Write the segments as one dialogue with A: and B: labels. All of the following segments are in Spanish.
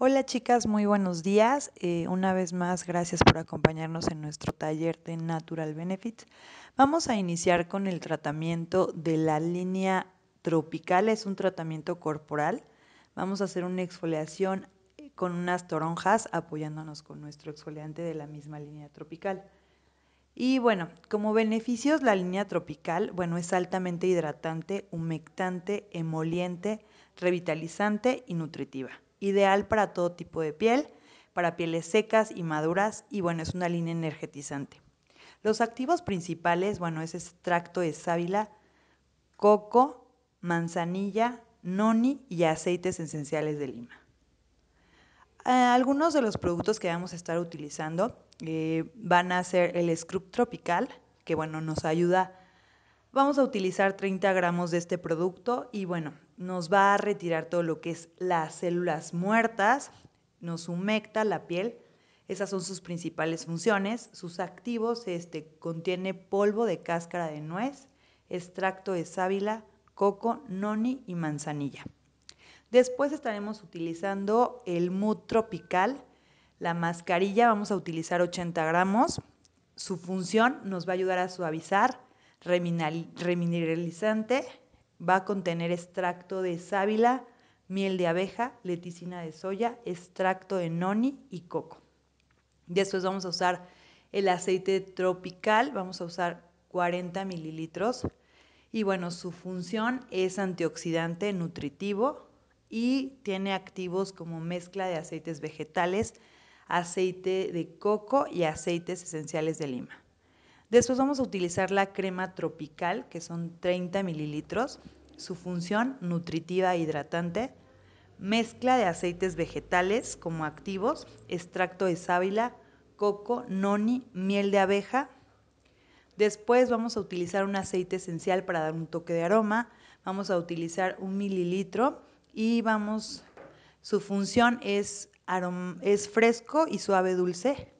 A: Hola chicas, muy buenos días. Eh, una vez más, gracias por acompañarnos en nuestro taller de Natural Benefits. Vamos a iniciar con el tratamiento de la línea tropical. Es un tratamiento corporal. Vamos a hacer una exfoliación eh, con unas toronjas apoyándonos con nuestro exfoliante de la misma línea tropical. Y bueno, como beneficios, la línea tropical, bueno, es altamente hidratante, humectante, emoliente, revitalizante y nutritiva ideal para todo tipo de piel, para pieles secas y maduras y bueno, es una línea energetizante. Los activos principales, bueno, es extracto de sábila, coco, manzanilla, noni y aceites esenciales de lima. Eh, algunos de los productos que vamos a estar utilizando eh, van a ser el scrub tropical, que bueno, nos ayuda a Vamos a utilizar 30 gramos de este producto y bueno, nos va a retirar todo lo que es las células muertas, nos humecta la piel, esas son sus principales funciones. Sus activos este, contiene polvo de cáscara de nuez, extracto de sábila, coco, noni y manzanilla. Después estaremos utilizando el mood tropical, la mascarilla, vamos a utilizar 80 gramos. Su función nos va a ayudar a suavizar remineralizante, va a contener extracto de sábila, miel de abeja, leticina de soya, extracto de noni y coco. Después vamos a usar el aceite tropical, vamos a usar 40 mililitros. Y bueno, su función es antioxidante, nutritivo y tiene activos como mezcla de aceites vegetales, aceite de coco y aceites esenciales de lima. Después vamos a utilizar la crema tropical, que son 30 mililitros. Su función nutritiva e hidratante. Mezcla de aceites vegetales como activos, extracto de sábila, coco, noni, miel de abeja. Después vamos a utilizar un aceite esencial para dar un toque de aroma. Vamos a utilizar un mililitro y vamos, su función es, es fresco y suave dulce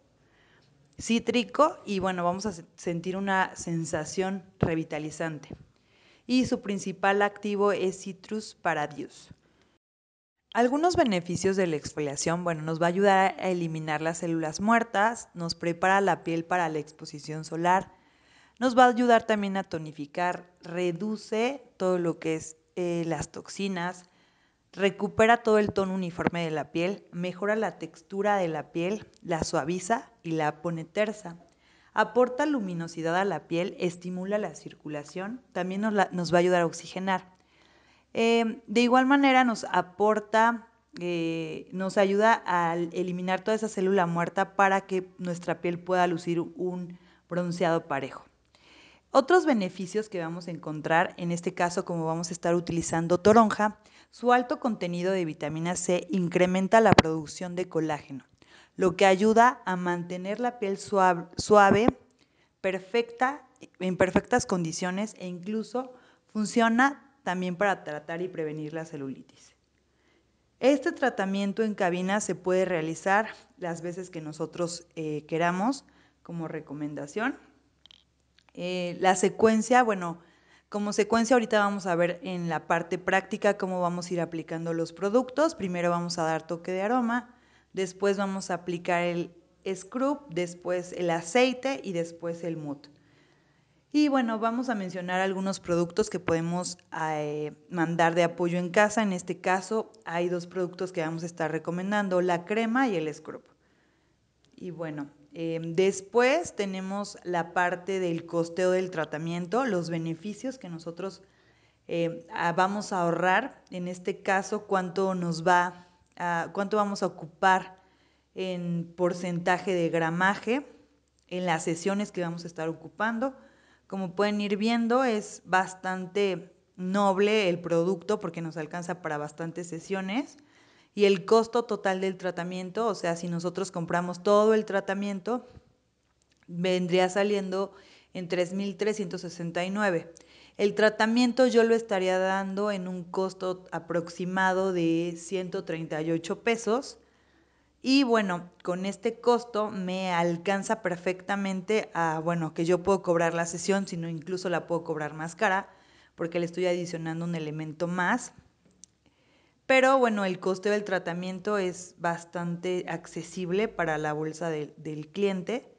A: cítrico y bueno, vamos a sentir una sensación revitalizante. Y su principal activo es Citrus paradius. Algunos beneficios de la exfoliación, bueno, nos va a ayudar a eliminar las células muertas, nos prepara la piel para la exposición solar, nos va a ayudar también a tonificar, reduce todo lo que es eh, las toxinas, Recupera todo el tono uniforme de la piel, mejora la textura de la piel, la suaviza y la pone tersa. Aporta luminosidad a la piel, estimula la circulación, también nos, va a ayudar a oxigenar. Eh, de igual manera nos aporta, eh, nos ayuda a eliminar toda esa célula muerta para que nuestra piel pueda lucir un bronceado parejo. Otros beneficios que vamos a encontrar, en este caso como vamos a estar utilizando toronja, su alto contenido de vitamina C incrementa la producción de colágeno, lo que ayuda a mantener la piel suave, perfecta, en perfectas condiciones e incluso funciona también para tratar y prevenir la celulitis. Este tratamiento en cabina se puede realizar las veces que nosotros eh, queramos como recomendación. Eh, la secuencia, bueno, como secuencia, ahorita vamos a ver en la parte práctica cómo vamos a ir aplicando los productos. Primero vamos a dar toque de aroma, después vamos a aplicar el scrub, después el aceite y después el mood. Y bueno, vamos a mencionar algunos productos que podemos eh, mandar de apoyo en casa. En este caso, hay dos productos que vamos a estar recomendando, la crema y el scrub. Y bueno, Em, después tenemos la parte del costeo del tratamiento, los beneficios que nosotros em, vamos a ahorrar, en este caso cuánto nos va, cuánto vamos a ocupar en porcentaje de gramaje, en las sesiones que vamos a estar ocupando. Como pueden ir viendo, es bastante noble el producto porque nos alcanza para bastantes sesiones y el costo total del tratamiento, o sea, si nosotros compramos todo el tratamiento, vendría saliendo en 3.369. El tratamiento yo lo estaría dando en un costo aproximado de 138 pesos. Y bueno, con este costo me alcanza perfectamente a, bueno, que yo puedo cobrar la sesión, sino incluso la puedo cobrar más cara, porque le estoy adicionando un elemento más pero bueno, el coste del tratamiento es bastante accesible para la bolsa del cliente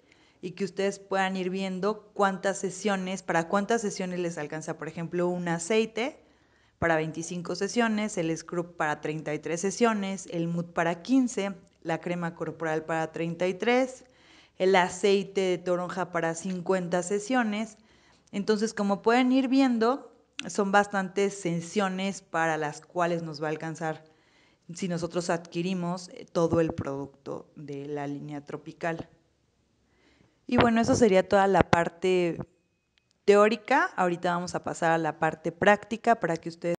A: y que ustedes puedan ir viendo cuántas sesiones, para cuántas sesiones les alcanza, por ejemplo, un aceite para 25 sesiones, el scrub para 33 sesiones, el mood para 15, la crema corporal para 33, el aceite de toronja para 50 sesiones. Entonces, como pueden ir viendo, son bastantes sensiones para las cuales nos va a alcanzar si nosotros adquirimos eh, todo el producto de la línea tropical. Y bueno, eso sería toda la parte teórica. Ahorita vamos a pasar a la parte práctica para que ustedes...